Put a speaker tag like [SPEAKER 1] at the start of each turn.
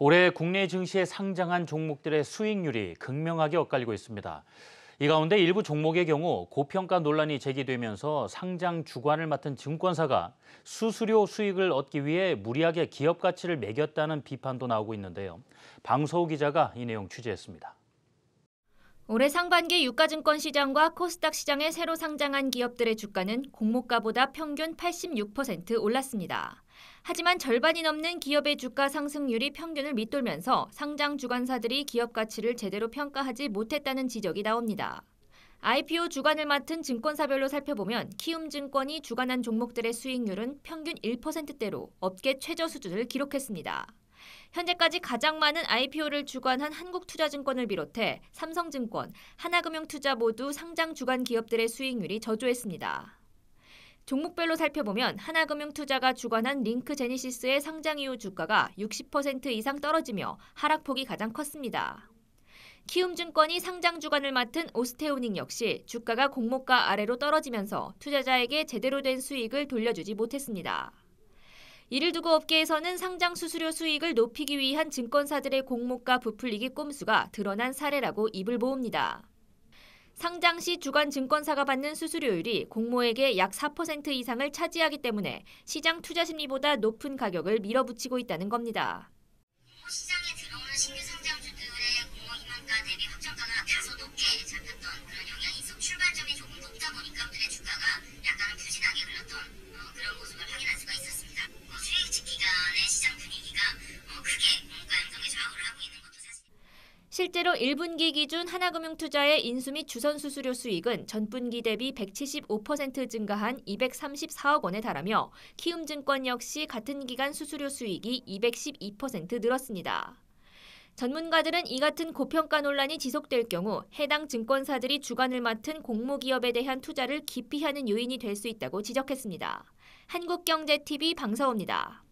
[SPEAKER 1] 올해 국내 증시에 상장한 종목들의 수익률이 극명하게 엇갈리고 있습니다. 이 가운데 일부 종목의 경우 고평가 논란이 제기되면서 상장 주관을 맡은 증권사가 수수료 수익을 얻기 위해 무리하게 기업 가치를 매겼다는 비판도 나오고 있는데요. 방서우 기자가 이 내용 취재했습니다.
[SPEAKER 2] 올해 상반기 유가증권 시장과 코스닥 시장에 새로 상장한 기업들의 주가는 공모가보다 평균 86% 올랐습니다. 하지만 절반이 넘는 기업의 주가 상승률이 평균을 밑돌면서 상장 주관사들이 기업 가치를 제대로 평가하지 못했다는 지적이 나옵니다. IPO 주관을 맡은 증권사별로 살펴보면 키움증권이 주관한 종목들의 수익률은 평균 1%대로 업계 최저 수준을 기록했습니다. 현재까지 가장 많은 IPO를 주관한 한국투자증권을 비롯해 삼성증권, 하나금융투자 모두 상장 주간 기업들의 수익률이 저조했습니다. 종목별로 살펴보면 하나금융투자가 주관한 링크 제니시스의 상장 이후 주가가 60% 이상 떨어지며 하락폭이 가장 컸습니다. 키움증권이 상장 주관을 맡은 오스테오닉 역시 주가가 공모가 아래로 떨어지면서 투자자에게 제대로 된 수익을 돌려주지 못했습니다. 이를 두고 업계에서는 상장 수수료 수익을 높이기 위한 증권사들의 공모가 부풀리기 꼼수가 드러난 사례라고 입을 모읍니다. 상장 시 주간 증권사가 받는 수수료율이 공모액의 약 4% 이상을 차지하기 때문에 시장 투자 심리보다 높은 가격을 밀어붙이고 있다는 겁니다. 시장 실제로 1분기 기준 하나금융투자의 인수 및 주선 수수료 수익은 전분기 대비 175% 증가한 234억 원에 달하며 키움증권 역시 같은 기간 수수료 수익이 212% 늘었습니다. 전문가들은 이 같은 고평가 논란이 지속될 경우 해당 증권사들이 주관을 맡은 공모기업에 대한 투자를 기피하는 요인이 될 수 있다고 지적했습니다. 한국경제TV 방사호입니다